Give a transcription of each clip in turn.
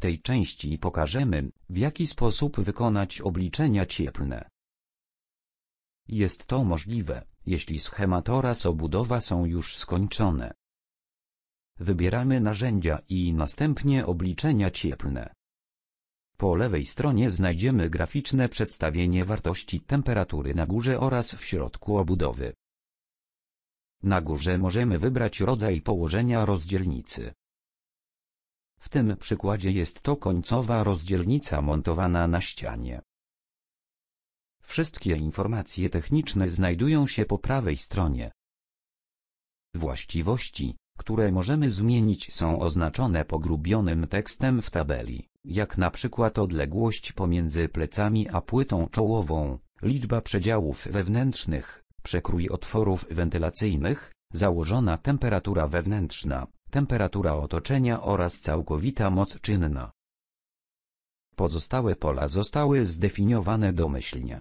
tej części pokażemy, w jaki sposób wykonać obliczenia cieplne. Jest to możliwe, jeśli schemat oraz obudowa są już skończone. Wybieramy narzędzia i następnie obliczenia cieplne. Po lewej stronie znajdziemy graficzne przedstawienie wartości temperatury na górze oraz w środku obudowy. Na górze możemy wybrać rodzaj położenia rozdzielnicy. W tym przykładzie jest to końcowa rozdzielnica montowana na ścianie. Wszystkie informacje techniczne znajdują się po prawej stronie. Właściwości, które możemy zmienić są oznaczone pogrubionym tekstem w tabeli, jak na przykład odległość pomiędzy plecami a płytą czołową, liczba przedziałów wewnętrznych, przekrój otworów wentylacyjnych, założona temperatura wewnętrzna, temperatura otoczenia oraz całkowita moc czynna. Pozostałe pola zostały zdefiniowane domyślnie.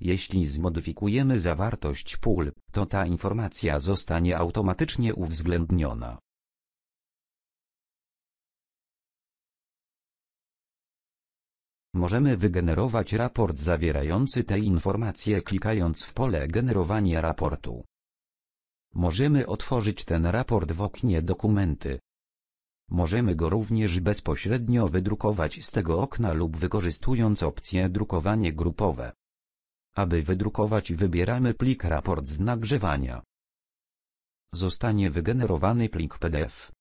Jeśli zmodyfikujemy zawartość pól, to ta informacja zostanie automatycznie uwzględniona. Możemy wygenerować raport zawierający te informacje klikając w pole Generowanie raportu. Możemy otworzyć ten raport w oknie Dokumenty. Możemy go również bezpośrednio wydrukować z tego okna lub wykorzystując opcję drukowanie grupowe. Aby wydrukować wybieramy plik raport z nagrzewania. Zostanie wygenerowany plik PDF.